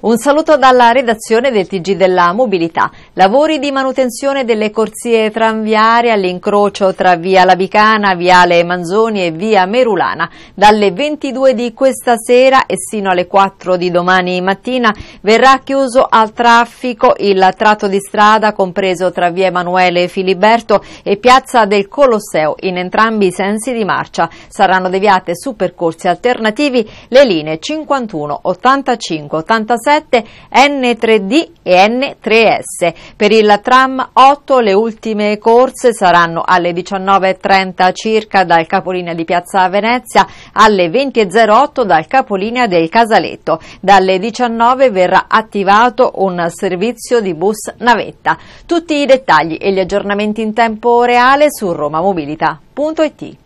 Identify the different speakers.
Speaker 1: Un saluto dalla redazione del Tg della Mobilità. Lavori di manutenzione delle corsie tranviarie all'incrocio tra via Labicana, viale Manzoni e via Merulana. Dalle 22 di questa sera e sino alle 4 di domani mattina verrà chiuso al traffico il tratto di strada compreso tra via Emanuele Filiberto e piazza del Colosseo in entrambi i sensi di marcia. Saranno deviate su percorsi alternativi le linee 51, 85, 86, N3D e N3S. Per il tram 8 le ultime corse saranno alle 19.30 circa dal capolinea di Piazza Venezia, alle 20.08 dal capolinea del Casaletto. Dalle 19 verrà attivato un servizio di bus navetta. Tutti i dettagli e gli aggiornamenti in tempo reale su romamobilità.it.